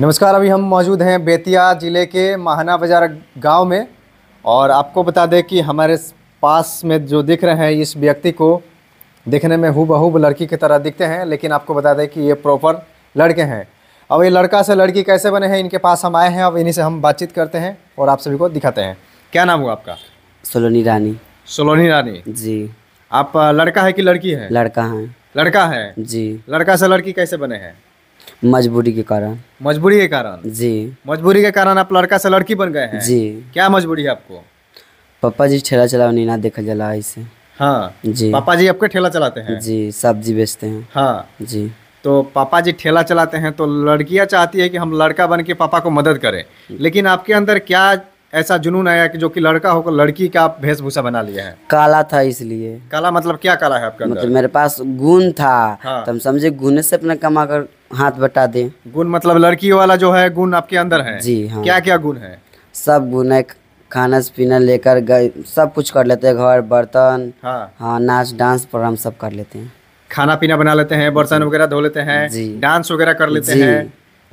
नमस्कार अभी हम मौजूद हैं बेतिया ज़िले के महाना बाजार गांव में और आपको बता दें कि हमारे पास में जो दिख रहे हैं इस व्यक्ति को देखने में हूबहू लड़की की तरह दिखते हैं लेकिन आपको बता दें कि ये प्रॉपर लड़के हैं अब ये लड़का से लड़की कैसे बने हैं इनके पास हम आए हैं अब इन्हीं से हम बातचीत करते हैं और आप सभी को दिखाते हैं क्या नाम हुआ आपका सोलोनी रानी सोलोनी रानी जी आप लड़का है कि लड़की है लड़का है लड़का है जी लड़का से लड़की कैसे बने हैं मजबूरी के कारण मजबूरी के कारण जी मजबूरी के कारण आप लड़का से लड़की बन गए हैं जी क्या मजबूरी है आपको पापा जी ठेला चलाओ ना देखा जला ऐसे हाँ जी पापा जी आपके ठेला चलाते हैं जी सब्जी बेचते हैं हाँ जी तो पापा जी ठेला चलाते हैं तो लड़कियां चाहती है कि हम लड़का बन के पापा को मदद करें लेकिन आपके अंदर क्या ऐसा जुनून आया कि जो कि लड़का होकर लड़की का आप वेशभूषा बना लिया है काला था इसलिए काला मतलब क्या काला है आपका मतलब मेरे पास गुण था हाँ। तो हम समझे गुण से अपना कमा कर हाथ बटा दें गुण मतलब लड़की वाला जो है गुण आपके अंदर है जी हाँ क्या क्या गुण है सब गुण है खाना पीना लेकर गए सब कुछ कर लेते हैं घर बर्तन हाँ, हाँ नाच डांस प्रोग्राम सब कर लेते हैं खाना पीना बना लेते हैं बर्तन वगैरह धो लेते हैं जी डांस वगैरह कर लेते हैं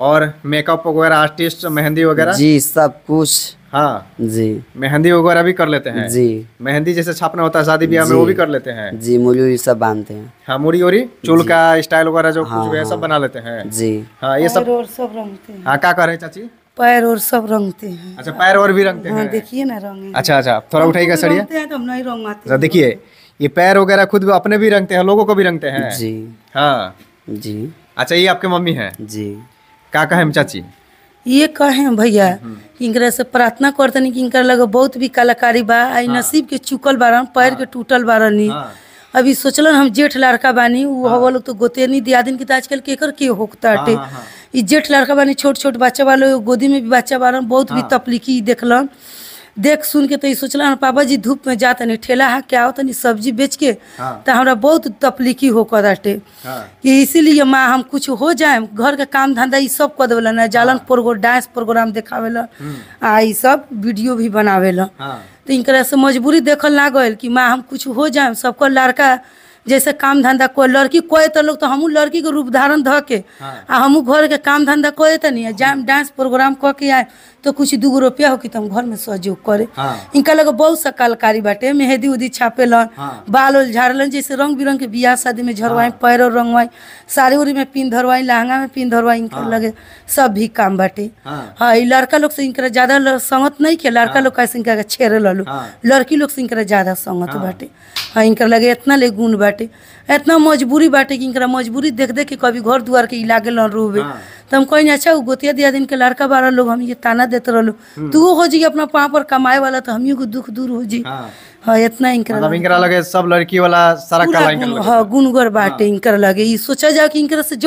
और मेकअप वगैरह आर्टिस्ट मेहंदी वगैरह जी सब कुछ हाँ जी मेहंदी वगैरह भी कर लेते हैं जी मेहंदी जैसे छापना होता है शादी ब्याह में वो भी कर लेते हैं जी मुड़ी सब बांधते हैं हाँ मुड़ी उड़ी चूल का स्टाइल वगैरह जो हाँ, कुछ है सब हाँ। बना लेते हैं जी हाँ ये सब और सब रंगते हैं हाँ क्या कर रहे चाची पैर और सब रंगते हैं अच्छा पैर और भी रंगते हाँ, हैं देखिए ना रंग अच्छा अच्छा थोड़ा उठाइएगा सड़िया तो अच्छा, देखिए ये पैर वगैरह खुद अपने भी रंगते हैं लोगों को भी रंगते हैं जी हाँ जी अच्छा ये आपके मम्मी है जी क्या कहे चाची ये कहे भैया हम्म। इनकरा से प्रार्थना करते कि इनकरा लगे बहुत भी कलाकारी बा आई हाँ। नसीब के चुकल बारन पैर के हाँ। टूटल बारनी हाँ। अभी सोचलन हम जेठ लड़का बानी वो हाँ। हवा लोग तो गोते नहीं दिया दिन की तो आजकल केकर के होकताटे हाँ, हाँ, हाँ। जेठ लड़का बानी छोट छोट बच्चा वाले गोदी में भी बच्चा बारन बहुत भी तपलीकी देखल देख सुन के तो ई सोचला पापा जी धूप में जा तनी ठेला है क्या हाँ। हो तनी सब्जी बेच के तो हमारा बहुत तपलीकी होकर रहते कि हाँ। इसीलिए माँ हम कुछ हो जाए घर का काम धंधा ये सब कर देवल ना जालन हाँ। प्रोग्राम डांस प्रोग्राम देखावे हम्म। आ सब वीडियो भी बनावे हाँ। तो इनकरा से मजबूरी देख लागल गल कि माँ हम कुछ हो जाए सबको लड़का जैसे काम धंधा को लड़की कोई तो लोग तो हम लड़की के रूप धारण धके आ हमू घर के काम धंधा कोई तो नहीं डांस प्रोग्राम कह के आए तो कुछ दूगो रुपया हो कि तुम घर में सहयोग करे हाँ। इनका लगे बहुत सा कलकारी बाटे मेहंदी उदी छापे लन हाँ। बाल उल झाड़लन जैसे रंग बिरंग के बियाह शादी में हाँ। झरवाई पैर और रंगवाई साड़ी उड़ी में पिन धरवाई लहंगा में पिन धरवाई इनका लगे सब भी काम बाटे हाँ लड़का लोग से इनका ज्यादा संगत नहीं के लड़का लोग कैसे इनका छेड़े लू लड़की लोग से इनका ज्यादा संगत बाटे हाँ इनका लगे इतना ले गुण बाटे इतना मजबूरी बाटे कि इनका मजबूरी देख देख के कभी घर दुआर के इलाके लन रोबे तो हम कहीं अच्छा गोतिया दिया दिन के लड़का बारह लोग हम ये ताना देते रहो हम्म। तू हो जी अपना पाँव पर कमाए वाला तो हम को दुख दूर हो जी हाँ। हाँ जौन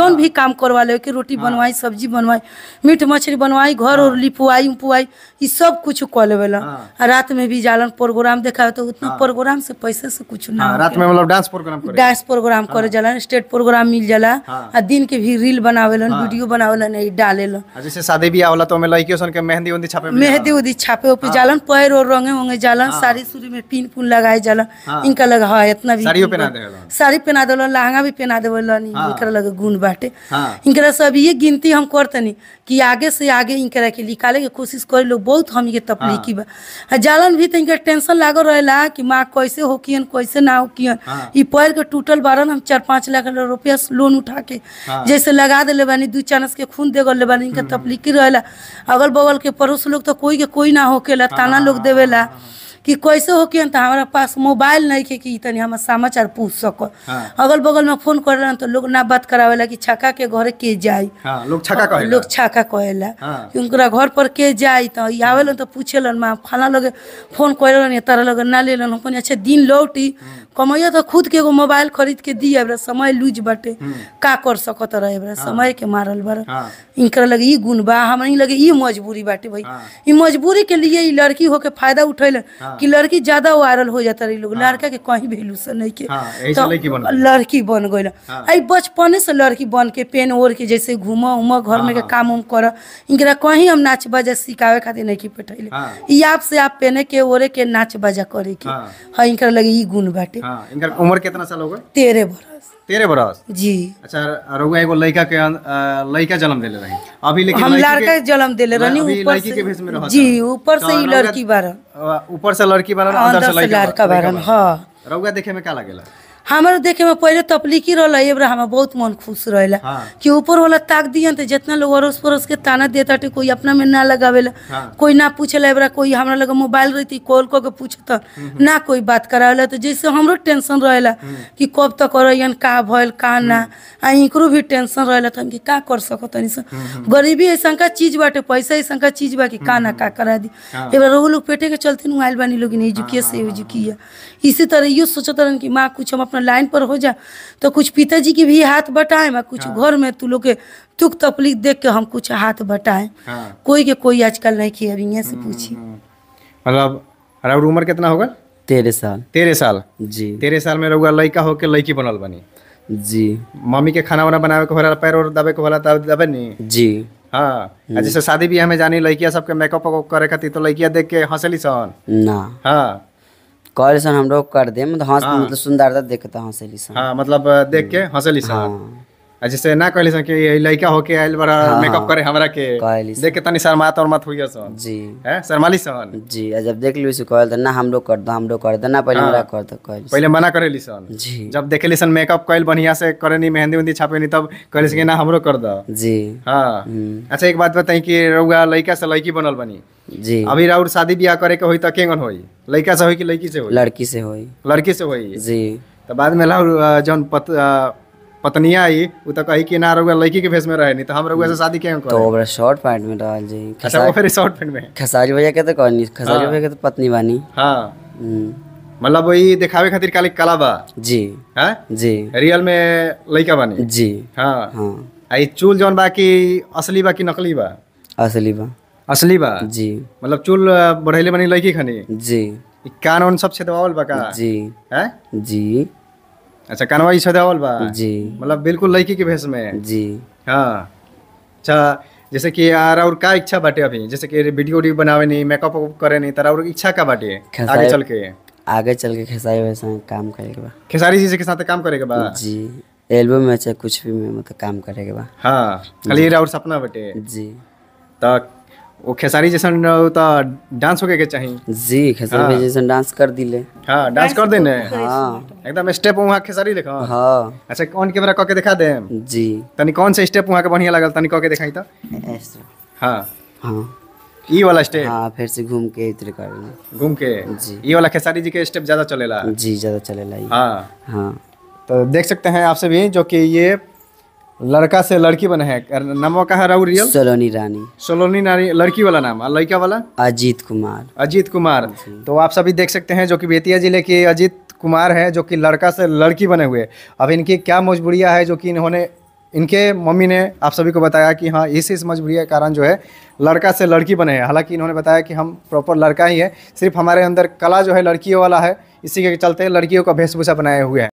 हाँ। भी काम करवा लगे रोटी हाँ। बनवाई सब्जी बनवाई मीट मछली बनवाई घर और हाँ। लिपुआई उपुआई ये सब कुछ कर लेवे रात में भी जालन प्रोग्राम देखा तो उतना प्रोग्राम से पैसे से कुछ ना रात में मतलब डांस प्रोग्राम डांस प्रोग्राम कर जलन स्टेट प्रोग्राम मिल जला आ दिन के भी रील बनावे वीडियो बनावे डाले जैसे शादी भी आवला तो में मेहंदी छापे मेहंदी उंदी छापे जालन पैर और रंगे होंगे जालन साड़ी सूरी में पिन तिल फूल लगाए जल हाँ। इनका लगा हाँ इतना भी साड़ी पहना दे लहंगा भी पहना देवल लनी हाँ। इनका लगे गुण बाटे हाँ। इनका सब ये गिनती हम करतनी कि आगे से आगे इनका के निकाले के कोशिश करे लोग बहुत हम ये तकलीफी बा जालन भी तो इनका टेंशन लागल रहेला कि माँ कैसे हो कैसे ना हो कियन पैर के टूटल बारन हम चार पाँच लाख रुपया लोन उठा के जैसे लगा दिले बानी दू चानस के खून दे गल बानी इनका हम्म, हम्म। तकलीफी रहे अगल बगल के पड़ोस लोग तो कोई के कोई ना होके ताना लोग देवेला कि कैसे हो कि हमारा पास मोबाइल नहीं है कि इतनी हम समाचार पूछ सको हाँ। अगल बगल में फोन कर रहे तो लोग ना बात ला कि छक्का के घर के जाए हाँ, लोग छक्का कहे ला छक्का घर पर के जाए तो आवे तो लन माँ फला लगे फोन कर तारा लगे ना लेलन हम अच्छा दिन लौटी हाँ। कमैया तो खुद के एगो मोबाइल खरीद के दी अब समय लूज बाटे हाँ। का कर सकत रहे हाँ। समय के मारल बड़ा इनका लगे ई गुण बा हमारी लगे ये मजबूरी बाटे भाई ये मजबूरी के लिए लड़की होके फायदा उठेल हाँ। कि लड़की ज्यादा वायरल हो जाता रही लोग हाँ। लड़का के कहीं वैल्यू से नहीं के हाँ, तो लड़की बन गई आई हाँ। बचपने से लड़की बन के पेन ओढ़ के जैसे घूम उम घर में हाँ, हाँ। काम उम कर इनका कहीं हम नाच बाजा सिखावे खातिर नहीं की बैठे ये आप से आप पहने के ओढ़े के नाच बाजा करे के हाँ इनका लगे गुण बाटे उम्र कितना साल हो गए तेरह बरस तेरह बरस जी अच्छा रउआ एगो लड़का के अं, लड़का जन्म देले रही अभी लेकिन हम लड़का जन्म देले रहनी ऊपर से के भेष में जी ऊपर से ही हाँ, लड़की बार ऊपर से लड़की बारन अंदर से लड़का बारन हां रउआ देखे में का लागेला हमारे देखे में पहले तपलीकी तो रहा एबरा हमारा बहुत मन खुश रहेला हाँ। कि ऊपर वाला ताक दिया जितना लोग अड़ोस पड़ोस के ताना देता थे कोई अपना में ना लगावेला हाँ। कोई ना पूछेला एबरा कोई हमारा लगा मोबाइल रहती कॉल कऽ के पूछता ना कोई बात करावेला तो जैसे हमरो टेंशन रहेला हम्म। कि कब तक रहियन का भयल का ना हम्म। आ भी टेंशन रहेला तो कि का कर सकतनी सब गरीबी ऐसा का चीज बाटे पैसा ऐसा का चीज बा कि का ना का करा दी हाँ। एबरा रोहू लोग पेटे के चलते नुआल बानी लोग एजुकिया हाँ, हाँ, से एजुकिया इसी तरह यो सोचत रहन कि माँ कुछ हम अपना अपना लाइन पर हो जा तो कुछ पिताजी के भी हाथ बटाए और कुछ हाँ। घर में तू तो लोग के दुख तकलीफ देख के हम कुछ हाथ बटाएं हाँ। कोई के कोई आजकल नहीं किए अभी से हम्म, पूछी हम्म, हम्म। मतलब अराउंड उम्र कितना होगा तेरह साल तेरह साल जी तेरह साल में रहुआ लड़का होके लड़की बनल बनी जी मम्मी के खाना वाना बनावे के होला पैर और दबे के होला दबे नी जी हाँ जैसे शादी भी हमें जानी लड़किया सबके मेकअप करे खातिर तो लड़किया देख के हंसली सन ना हाँ कॉलेसन हम लोग कर दे मतलब हंस हाँ। मतलब सुंदरता देखता हाँ मतलब देख के हंसेली हाँ जैसे ना कहले सन कि लड़का होके आइल बड़ा हाँ, मेकअप हाँ। करे हमरा के देख के तनी शर्मात और मत हुई सन जी हैं शर्माली सन जी आ जब देख लियो से कहल त तो ना हम लोग कर द हम लोग कर द ना पहले हाँ। हमरा कर द कहल पहले मना करे सन जी जब देखे ली मेकअप कहल बढ़िया से करे मेहंदी उंदी छापे तब कहले से ना हमरो कर द जी हां हम्म। अच्छा एक बात बताई कि रउआ लड़का से लड़की बनल बनी जी अभी राउर शादी ब्याह करे के होई त केंगन होई लड़का से होई कि लड़की से होई लड़की से होई लड़की से होई जी तो बाद में लाउर जौन पत्निया आई उ त तो कही कि ना रहुए लड़की के फेस में रहे नहीं तो हम रहुए से शादी के करे तो ओकरा शॉर्ट पैंट में रहल जी अच्छा वो फिर शॉर्ट पैंट में खसारी भैया के तो कहनी खसारी भैया हाँ। के तो पत्नी बानी हां हम्म। मतलब वही दिखावे खातिर काली काला बा जी हां जी रियल में लड़का बानी जी हां हां आई चूल जोन बा कि असली बा कि नकली बा असली बा असली बा जी मतलब चूल बढ़ेले बनी लड़की खानी जी कानून उन सब छेदवावल बा जी हैं हाँ? जी अच्छा कनवा ही सदावल बा जी मतलब बिल्कुल लड़की के भेष में जी हाँ अच्छा जैसे कि यार और का इच्छा बाटे अभी जैसे कि वीडियो वीडियो बनावे नहीं मेकअप करे नहीं तारा और इच्छा का बाटे आगे चल के आगे चल के खेसारी भाई काम करेगा बा खेसारी जी के साथ काम करेगा बा जी एल्बम में चाहे कुछ भी में मतलब काम करेगा बा हाँ खाली और सपना बाटे जी तक वो खेसारी जैसन त डांस होके के चाहिए जी खेसारी हाँ। जैसन डांस कर दिले हां डांस कर देने तो हां एकदम स्टेप वहां खेसारी लेखा हां अच्छा कौन कैमरा करके दिखा दे जी तनी कौन से स्टेप वहां के बढ़िया लागल तनी करके के दिखाई त तो। हां हां ई वाला स्टेप हां फिर से घूम के इतरे कर घूम के जी ई वाला खेसारी जी के स्टेप ज्यादा चलेला जी ज्यादा चलेला हां हां हाँ। तो देख सकते हैं आप सभी जो कि ये लड़का से लड़की बने हैं नाम का है राहुल रियल सोलोनी रानी सोलोनी रानी लड़की वाला नाम और लड़का वाला अजीत कुमार अजीत कुमार तो आप सभी देख सकते हैं जो कि बेतिया जिले के अजीत कुमार हैं जो कि लड़का से लड़की बने हुए अब इनकी क्या मजबूरियाँ है जो कि इन्होंने इनके मम्मी ने आप सभी को बताया कि हाँ इस इस मजबूरी के कारण जो है लड़का से लड़की बने हैं हालांकि इन्होंने बताया कि हम प्रॉपर लड़का ही है सिर्फ हमारे अंदर कला जो है लड़कियों वाला है इसी के चलते लड़कियों का वेशभूषा बनाए हुए हैं